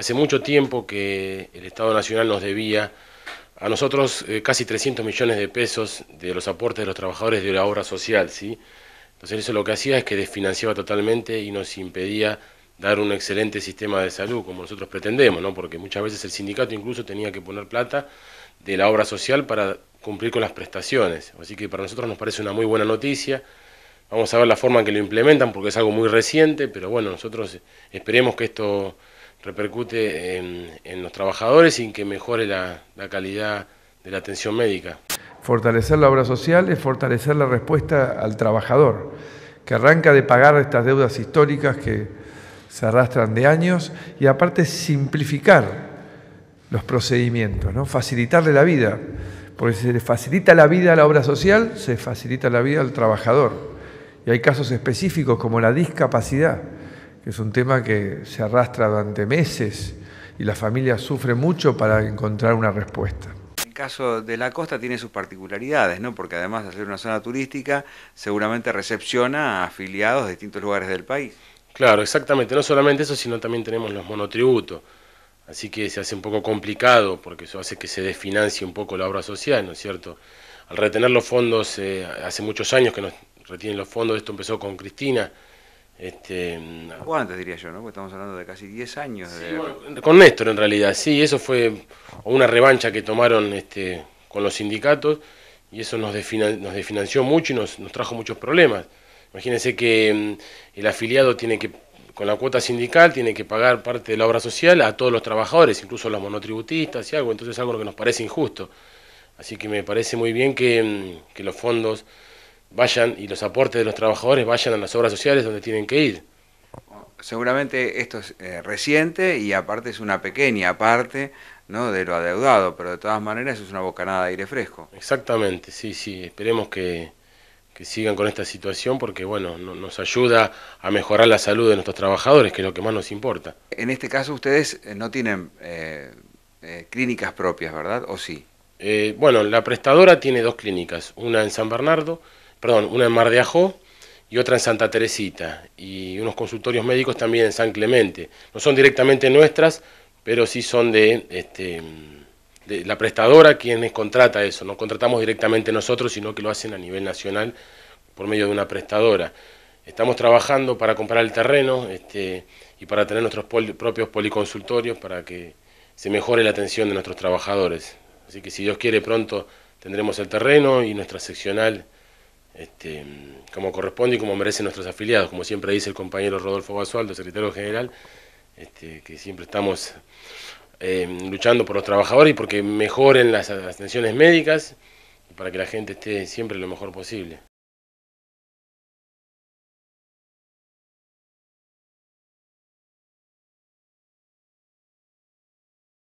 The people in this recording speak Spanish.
Hace mucho tiempo que el Estado Nacional nos debía a nosotros eh, casi 300 millones de pesos de los aportes de los trabajadores de la obra social, ¿sí? Entonces eso lo que hacía es que desfinanciaba totalmente y nos impedía dar un excelente sistema de salud como nosotros pretendemos, ¿no? Porque muchas veces el sindicato incluso tenía que poner plata de la obra social para cumplir con las prestaciones. Así que para nosotros nos parece una muy buena noticia. Vamos a ver la forma en que lo implementan porque es algo muy reciente, pero bueno, nosotros esperemos que esto repercute en, los trabajadores y en que mejore la, la calidad de la atención médica. Fortalecer la obra social es fortalecer la respuesta al trabajador, que arranca de pagar estas deudas históricas que se arrastran de años y aparte simplificar los procedimientos, ¿no? facilitarle la vida, porque si se le facilita la vida a la obra social, se facilita la vida al trabajador. Y hay casos específicos como la discapacidad, es un tema que se arrastra durante meses y la familia sufre mucho para encontrar una respuesta. El caso de la costa tiene sus particularidades, ¿no? porque además de ser una zona turística, seguramente recepciona a afiliados de distintos lugares del país. Claro, exactamente, no solamente eso, sino también tenemos los monotributos, así que se hace un poco complicado porque eso hace que se desfinancie un poco la obra social, ¿no es cierto? Al retener los fondos, eh, hace muchos años que nos retienen los fondos, esto empezó con Cristina, este, mm, o antes diría yo, ¿no? Porque estamos hablando de casi 10 años. con Néstor en realidad, sí, eso fue una revancha que tomaron este, con los sindicatos y eso nos, desfinanció mucho y nos, trajo muchos problemas. Imagínense que mm, el afiliado tiene que, con la cuota sindical, tiene que pagar parte de la obra social a todos los trabajadores, incluso a los monotributistas y algo, entonces es algo que nos parece injusto. Así que me parece muy bien que mm, los fondos vayan y los aportes de los trabajadores vayan a las obras sociales donde tienen que ir. Seguramente esto es eh, reciente y aparte es una pequeña parte de lo adeudado, pero de todas maneras es una bocanada de aire fresco. Exactamente, sí, sí, esperemos que, sigan con esta situación porque bueno, nos ayuda a mejorar la salud de nuestros trabajadores, que es lo que más nos importa. En este caso ustedes eh, no tienen eh, clínicas propias, ¿verdad? ¿O sí? bueno, la prestadora tiene dos clínicas, una en San Bernardo, perdón, una en Mar de Ajó y otra en Santa Teresita, y unos consultorios médicos también en San Clemente. No son directamente nuestras, pero sí son este, de, la prestadora quienes contrata eso. No contratamos directamente nosotros, sino que lo hacen a nivel nacional por medio de una prestadora. Estamos trabajando para comprar el terreno este, y para tener nuestros propios policonsultorios para que se mejore la atención de nuestros trabajadores. Así que si Dios quiere pronto tendremos el terreno y nuestra seccional este, como corresponde y como merecen nuestros afiliados. Como siempre dice el compañero Rodolfo Basualdo, secretario general, este, que siempre estamos eh, luchando por los trabajadores y porque mejoren las atenciones médicas para que la gente esté siempre lo mejor posible.